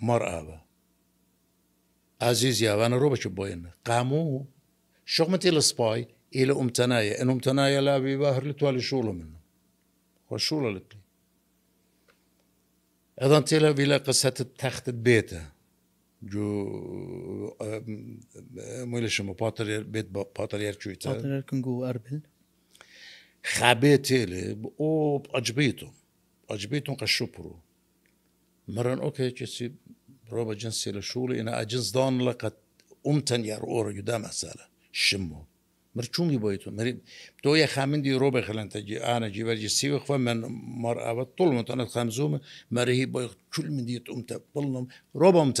مرأة عزيز يا وانا روبش بوين قاموه شغمتي السباي إلى أمتنايا إن أمتنايا لا بيباهر لتوالي شولة منه وشولة لقي أيضا تيلا بلا قصة تخت بيته جو مولش ما باتر بيت باتر يرجو يتا باتر كنجو أربل خابيت أو أجبيتهم أجبيتهم قشبرو مرن اوكي تشي روبا جنسي لشولي انا اجنس دان لقد امتن يا رؤور قدام اساله شمو مرچومی بایتو مری تو یا خامن دی رو بخلن تا جی آن جی بر جی من مر آباد طول من تنات خامزوم مری بای کل من دیت امت بلنم رو با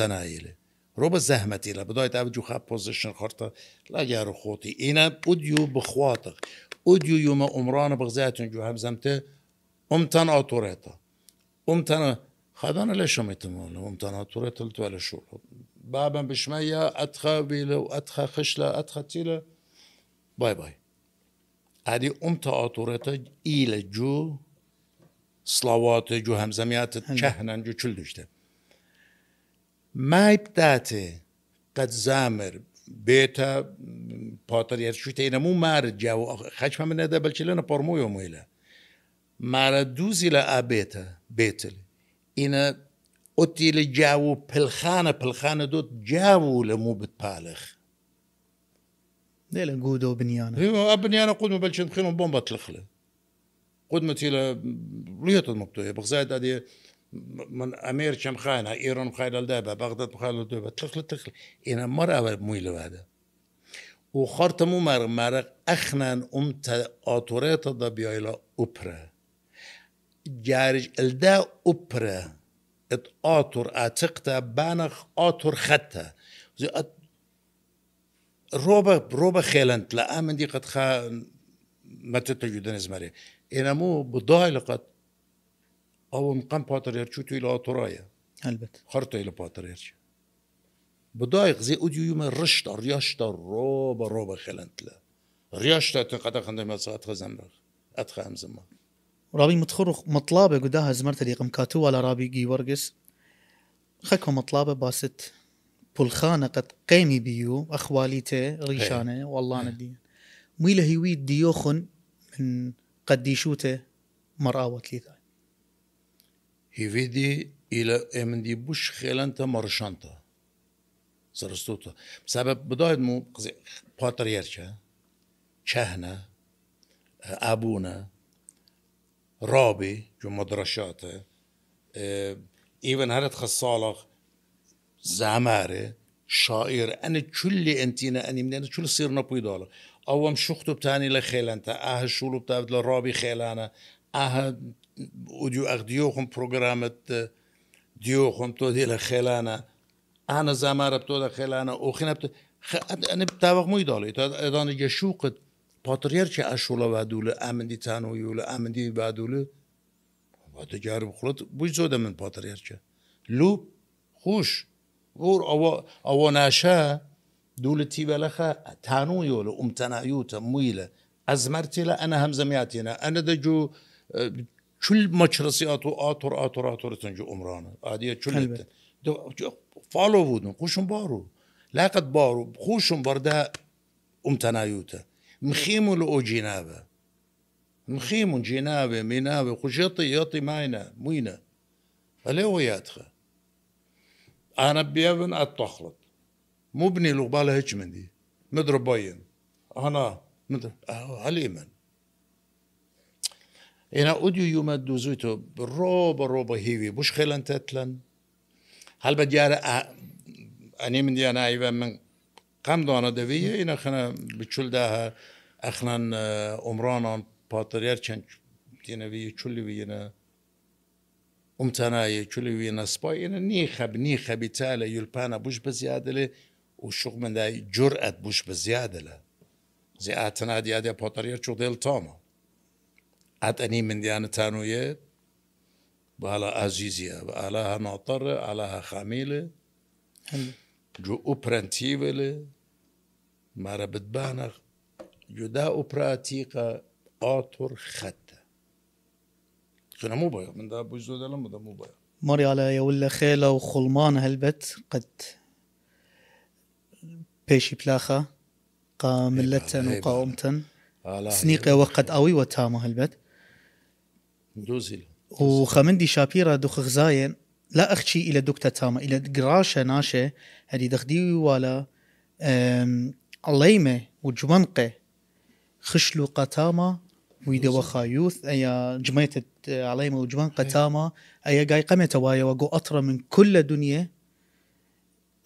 روبه زحمتیله با زحمتی بدایت جو خب پوزیشن خورتا لا جار خوتی انا اودیو بخواتق اودیو یوم عمران بغزاتن جو هم امتن آتورتا امتن خدانا ليش ميتمون ومتانا توريت التوالي شو بابا بشمية أتخا بيلو أتخا خشلة أتخا تيلة باي باي هذه أمتا أطورتا إلى جو صلوات جو همزميات تشهنا جو تشلدشتا ما يبتاتي قد زامر بيتا باتر يرشوتا إنا مو مارجا خشما من هذا بلشلنا برمو يوميلا مارا دوزي لأبيتا بيتلي إن ئۆتی لە جااو و پلخانە پلخانە دۆت جااو لە مو بتپالخ لە گۆ دۆ بنیانە بنیانە قوتمە بەچند خێنم بۆم بە تلخلە قوتمە لە ڕێتت مکتۆە بەغزای دادێ من ئەمێر چەم خانە ئێران خایلدا بە بەغدەت بخالە دوێ بە تخل تخل ئێنە مەراوە مووی لەوادە و خەرتەم و مارە مارە ئەخنان ئوم ئاتۆرێتە دەبیایلا ئوپرە جارج الدا اوبرا ات اوتر اتقتا بانخ اوتر ختا روبا روبا خيلنت لا امن دي قد خا ما تتجد نزمري انا مو بضايل قد او مقام باتر يرشو تو الى اوترايا البت خرطو الى باتر يرشو بضايق زي اوديو يوم رشتا رياشتا روبا روبا خيلنت لا رياشتا تقدر خندم يصات خزمرخ اتخا امزمخ رابي متخرج مطلابه قداها زمرت اللي قمكاتو ولا رابي جي ورقس خكو مطلابه باست بولخانه قد قيمي بيو اخواليته ريشانه إيه. والله إيه. ندي ميله هيوي ديوخن من قد يشوته مرأة وتليثا هيفيدي إلى من دي بوش خيلانتا مرشانتا سرستوتا بسبب بداية مو قزي باتريرشا شهنا أبونا رابي جو مدرشاته ايفن آه، هرت خصالق زعماره شاعر انا كل انتينا اني من آه، انا كل صيرنا بيداله اوام شخته بتاني لخيل انت اه بتاعت لرابي خيل انا اه وديو اخديوهم بروجرامت ديوهم دي لخيل انا زماره بتودا انا وخنا بتو خ... انا بتاوق مو يدالي اذا يشوقت پاتریارک اشولا و ادول امنی تن و یول امنی بعدول و با تاجر بخروت بو چوی ده من پاتریارک لو خوش اور اواناشا دولتی بالاخ تن و یول ام تنایوت از مرچلا انا حمز میاتینا انا دجو چول ما چرسیات و اتور اتوراتوراتوراتن جو عمران عادیه چولت بله. دو جو فالو ودو خوشون بارو لاقت بارو خوشم برده ده مخيمو لو جنابة مخيمو جنابة منابة خشيطي يطي ماينا موينا أليه ياتخا أنا بيابن أتخلط مبني لو بالا هيج دي مدرب باين أنا مدرب هليمن إنا أوديو يوم زوتو بروبا روبا هيوي بوش خيلان تتلن هل بدي انا من دي أنا أيضا من قم دانا اینا اینا اخنا بچول ده ها اخنا عمران آن پاتر چند دینا ویه چولی ویه اینا امتنایی چولی ویه نسبای اینا نی خب نی خبی تاله یل پانه بوش بزیاده لی و شوق من دای جرعت بوش بزیاده لی زی اعتنا دیا چو دل تاما ات انی من تانویه عزیزیه با هلا ها ناطره هلا ها خامیله جو ربت mara جو دا اوبراتيقا اطر khata شنو مو بايا من دا بوجدو ده لما دا مو بايا ماري على يولا خيلة وخلمان هلبت قد بيشي بلاخة قا ملتا وقاومتا سنيقة وقد أوي وتاما هلبت دوزيل وخمندي شابيرا دوخ غزاين لا اخشي الى دكتة تاما الى قراشة ناشة هدي دخدي ولا الليمة وجمنقة خشلو قتاما ويدا وخايوث ايا جميتة عليمة آه، وجمنقة إيه. تاما ايا قاي قمت وايا وقو اطرى من كل دنيا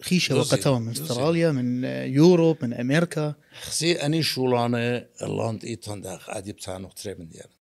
خيشه وقتاما من استراليا من آه، يوروب من امريكا خسي اني شولانه اللاند ايتان داخ اديب تانو تريبن ديال